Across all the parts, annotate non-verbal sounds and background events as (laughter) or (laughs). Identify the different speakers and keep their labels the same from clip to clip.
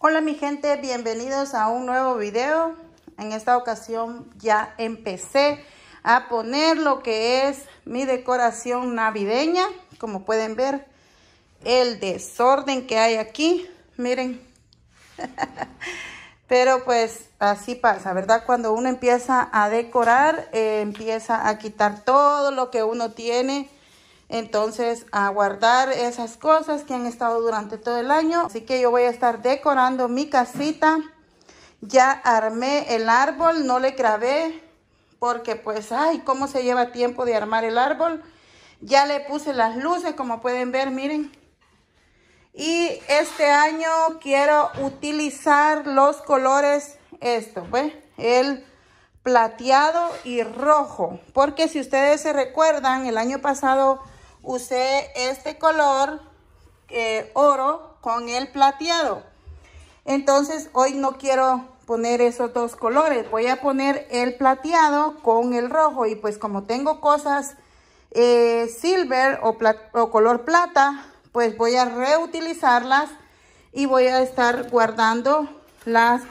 Speaker 1: Hola mi gente, bienvenidos a un nuevo video. En esta ocasión ya empecé a poner lo que es mi decoración navideña. Como pueden ver, el desorden que hay aquí. Miren. (laughs) Pero pues así pasa, ¿verdad? Cuando uno empieza a decorar, eh, empieza a quitar todo lo que uno tiene entonces, a guardar esas cosas que han estado durante todo el año. Así que yo voy a estar decorando mi casita. Ya armé el árbol, no le grabé porque pues, ay, cómo se lleva tiempo de armar el árbol. Ya le puse las luces, como pueden ver, miren. Y este año quiero utilizar los colores, esto, pues, el plateado y rojo. Porque si ustedes se recuerdan, el año pasado usé este color eh, oro con el plateado. Entonces hoy no quiero poner esos dos colores. Voy a poner el plateado con el rojo. Y pues como tengo cosas eh, silver o, color plata, pues voy a reutilizarlas y voy a estar guardando las,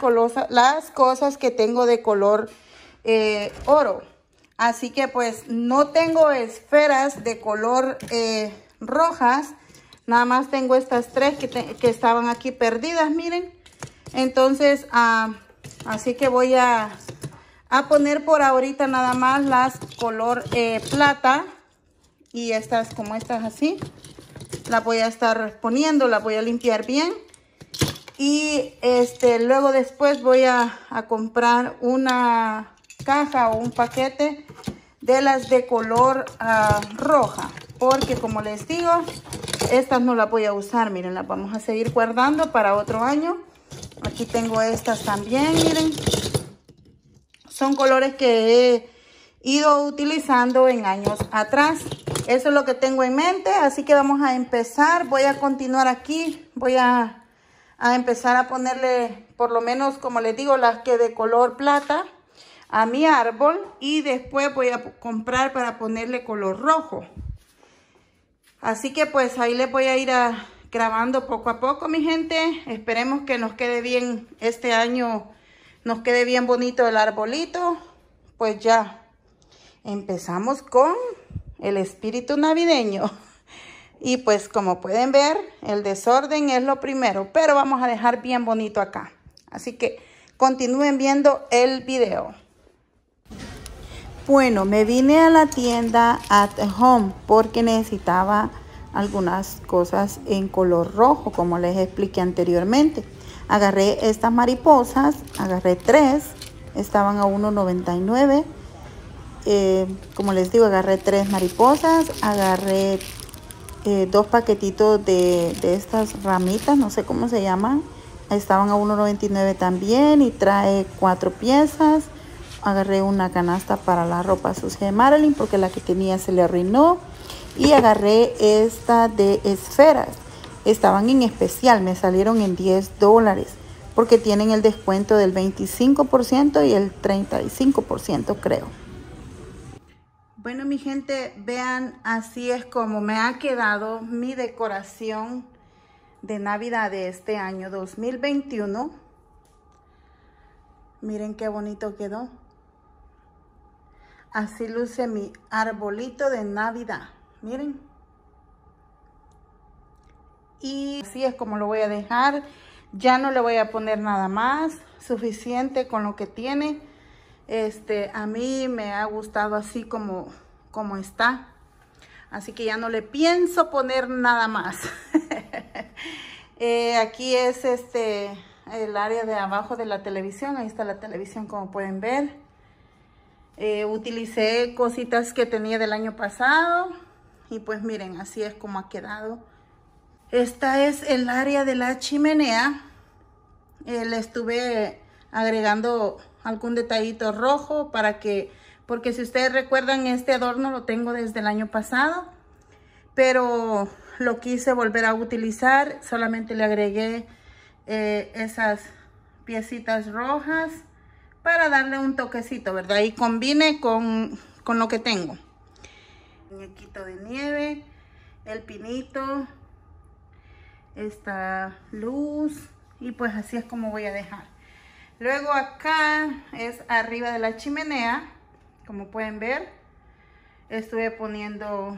Speaker 1: las cosas que tengo de color eh, oro. Así que pues no tengo esferas de color eh, rojas. Nada más tengo estas tres que, estaban aquí perdidas, miren. Entonces, ah, así que voy a, poner por ahorita nada más las color eh, plata. Y estas como estas así. La voy a estar poniendo, la voy a limpiar bien. Y este, luego después voy a comprar una caja o un paquete de las de color ah, roja. Porque como les digo, estas no las voy a usar, miren, las vamos a seguir guardando para otro año. Aquí tengo estas también, miren. Son colores que he ido utilizando en años atrás. Eso es lo que tengo en mente, así que vamos a empezar. Voy a continuar aquí, voy a, a empezar a ponerle, por lo menos, como les digo, las que de color plata a mi árbol y después voy a comprar para ponerle color rojo. Así que pues ahí les voy a ir a, grabando poco a poco, mi gente. Esperemos que nos quede bien este año, nos quede bien bonito el arbolito. Pues ya, empezamos con el espíritu navideño. Y pues como pueden ver, el desorden es lo primero, pero vamos a dejar bien bonito acá. Así que continúen viendo el video. Bueno, me vine a la tienda At Home porque necesitaba algunas cosas en color rojo, como les expliqué anteriormente. Agarré estas mariposas, agarré tres, estaban a 1.99. Eh, como les digo, agarré tres mariposas, agarré eh, dos paquetitos de, de, estas ramitas, no sé cómo se llaman. Estaban a 1.99 también y trae cuatro piezas agarré una canasta para la ropa sucia de Marilyn porque la que tenía se le arruinó. Y agarré esta de esferas. Estaban en especial, me salieron en 10 dólares porque tienen el descuento del 25% y el 35% creo. Bueno mi gente, vean así es como me ha quedado mi decoración de Navidad de este año 2021. Miren qué bonito quedó. Así luce mi arbolito de Navidad. Miren. Y así es como lo voy a dejar. Ya no le voy a poner nada más. Suficiente con lo que tiene. Este, a mí me ha gustado así como, como está. Así que ya no le pienso poner nada más. (laughs) Eh, aquí es este el área de abajo de la televisión. Ahí está la televisión como pueden ver. Eh, utilicé cositas que tenía del año pasado. Y pues miren, así es como ha quedado. Esta es el área de la chimenea. Eh, le estuve agregando algún detallito rojo para que... Porque si ustedes recuerdan, este adorno lo tengo desde el año pasado. Pero lo quise volver a utilizar. Solamente le agregué eh, esas piecitas rojas para darle un toquecito, ¿verdad? Y combine con, con lo que tengo. Muñequito de nieve, el pinito, esta luz y pues así es como voy a dejar. Luego acá es arriba de la chimenea, como pueden ver, estuve poniendo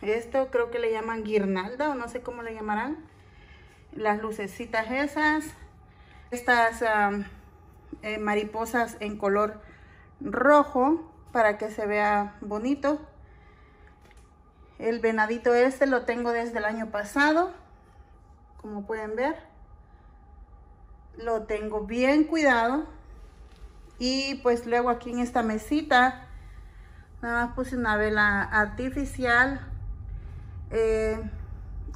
Speaker 1: esto, creo que le llaman guirnalda o no sé cómo le llamarán. Las lucecitas esas, estas... Eh, mariposas en color rojo para que se vea bonito. El venadito este lo tengo desde el año pasado, como pueden ver. Lo tengo bien cuidado. Y pues luego aquí en esta mesita, nada más puse una vela artificial. Eh,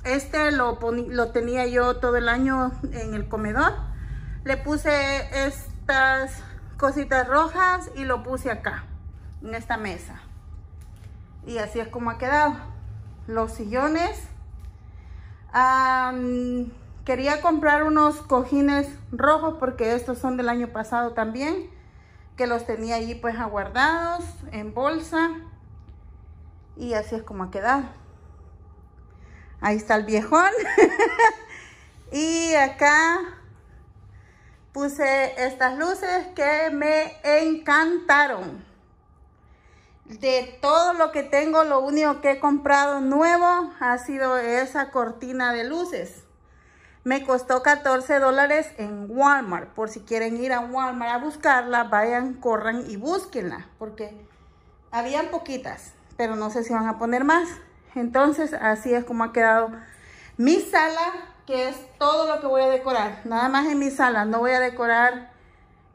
Speaker 1: este lo, lo tenía yo todo el año en el comedor. Le puse este cositas rojas y lo puse acá, en esta mesa. Y así es como ha quedado. Los sillones. quería comprar unos cojines rojos porque estos son del año pasado también. Que los tenía allí pues aguardados en bolsa. Y así es como ha quedado. Ahí está el viejón. (laughs) y acá puse estas luces que me encantaron. De todo lo que tengo, lo único que he comprado nuevo ha sido esa cortina de luces. Me costó 14 dólares en Walmart. Por si quieren ir a Walmart a buscarla, vayan, corran y búsquenla. Porque habían poquitas, pero no sé si van a poner más. Entonces, así es como ha quedado mi sala que es todo lo que voy a decorar. Nada más en mi sala, no voy a decorar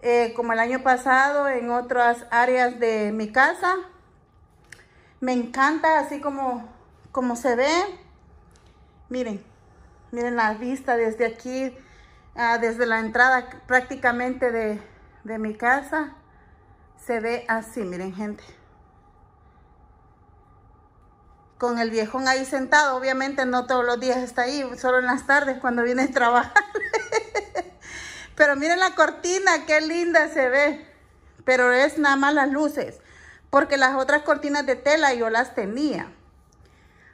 Speaker 1: eh, como el año pasado en otras áreas de mi casa. Me encanta así como, como se ve. Miren, miren la vista desde aquí, ah, desde la entrada prácticamente de, de mi casa. Se ve así, miren gente con el viejón ahí sentado. Obviamente no todos los días está ahí, solo en las tardes cuando viene a trabajar. (laughs) Pero miren la cortina, qué linda se ve. Pero es nada más las luces, porque las otras cortinas de tela yo las tenía.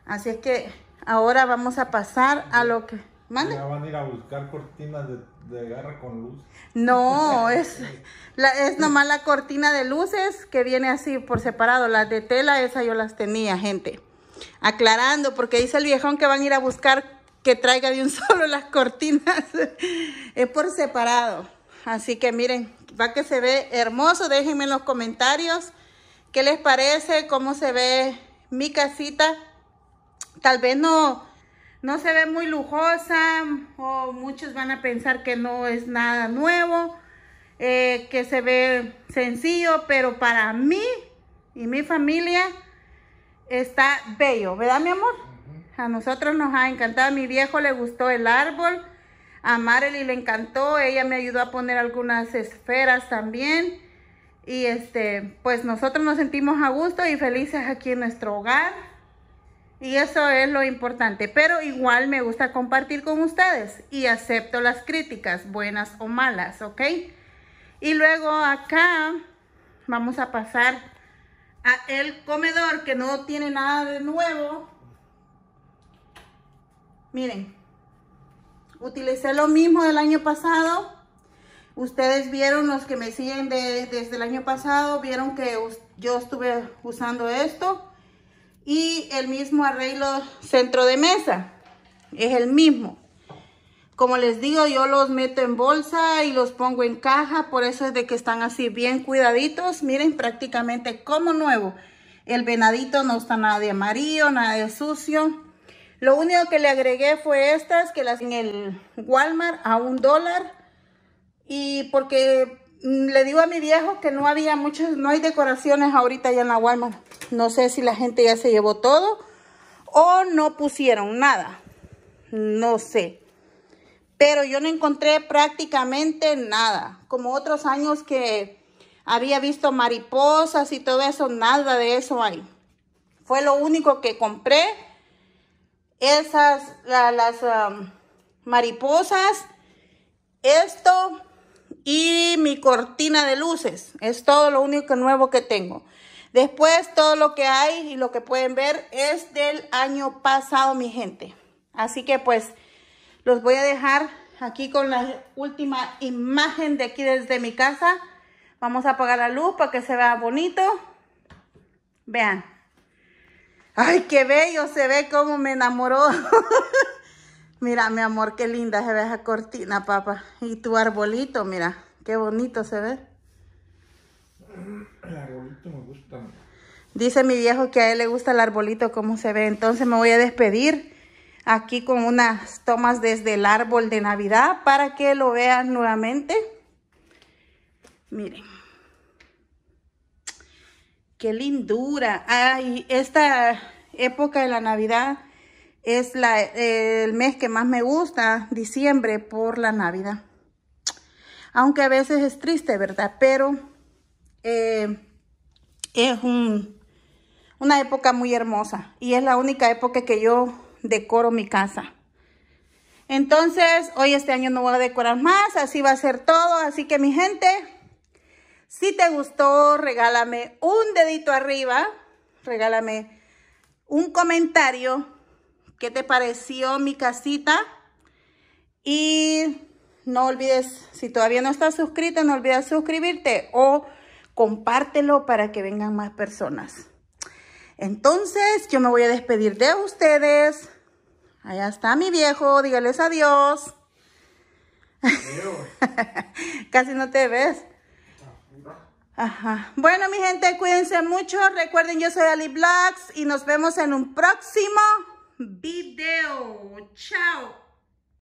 Speaker 1: Así es que ahora vamos a pasar a lo que... Ya van a ir a buscar cortinas de, garra con luz. No, (laughs) es, la, es nomás la cortina de luces que viene así por separado. Las de tela, esa yo las tenía, gente aclarando, porque dice el viejón que van a ir a buscar que traiga de un (laughs) solo las cortinas. es por separado. Así que miren, va que se ve hermoso. Déjenme en los comentarios qué les parece, cómo se ve mi casita. Tal vez no, no se ve muy lujosa o muchos van a pensar que no es nada nuevo, eh, que se ve sencillo, pero para mí y mi familia está bello, ¿verdad mi amor? A nosotros nos ha encantado, a mi viejo le gustó el árbol, a Marely le encantó, ella me ayudó a poner algunas esferas también. Y este, pues nosotros nos sentimos a gusto y felices aquí en nuestro hogar. Y eso es lo importante. Pero igual me gusta compartir con ustedes y acepto las críticas, buenas o malas, ¿ok? Y luego acá vamos a pasar el comedor que no tiene nada de nuevo. Miren, utilicé lo mismo del año pasado. Ustedes vieron, los que me siguen desde el año pasado, vieron que yo estuve usando esto. Y el mismo arreglo centro de mesa, es el mismo. Como les digo, yo los meto en bolsa y los pongo en caja, por eso es de que están así bien cuidaditos. Miren, prácticamente como nuevo. El venadito no está nada de amarillo, nada de sucio. Lo único que le agregué fue estas, que las en el Walmart a un dólar. Y porque mm, le digo a mi viejo que no había muchas, no hay decoraciones ahorita ya en la Walmart. No sé si la gente ya se llevó todo o no pusieron nada. No sé pero yo no encontré prácticamente nada, como otros años que había visto mariposas y todo eso, nada de eso hay. Fue lo único que compré, esas, las um, mariposas, esto y mi cortina de luces, es todo lo único nuevo que tengo. Después todo lo que hay y lo que pueden ver es del año pasado, mi gente. Así que pues los voy a dejar aquí con la última imagen de aquí desde mi casa. Vamos a apagar la luz para que se vea bonito. Vean. ¡Ay, qué bello! Se ve como me enamoró. (laughs) mira, mi amor, qué linda se ve esa cortina, papá. Y tu arbolito, mira. Qué bonito se ve. El arbolito me gusta. Dice mi viejo que a él le gusta el arbolito, cómo se ve. Entonces me voy a despedir aquí con unas tomas desde el árbol de Navidad para que lo vean nuevamente. Miren. Qué lindura. Ay, esta época de la Navidad es el mes que más me gusta, diciembre, por la Navidad. Aunque a veces es triste, ¿verdad? Pero eh, es una época muy hermosa y es la única época que yo decoro mi casa. Entonces, hoy este año no voy a decorar más, así va a ser todo. Así que mi gente, si te gustó, regálame un dedito arriba, regálame un comentario, qué te pareció mi casita. Y no olvides, si todavía no estás suscrito no olvides suscribirte o compártelo para que vengan más personas. Entonces, yo me voy a despedir de ustedes. Allá está mi viejo, dígales adiós. (laughs) Casi no te ves. Ajá. Bueno, mi gente, cuídense mucho. Recuerden, yo soy Ali Blacks y nos vemos en un próximo video. Chao.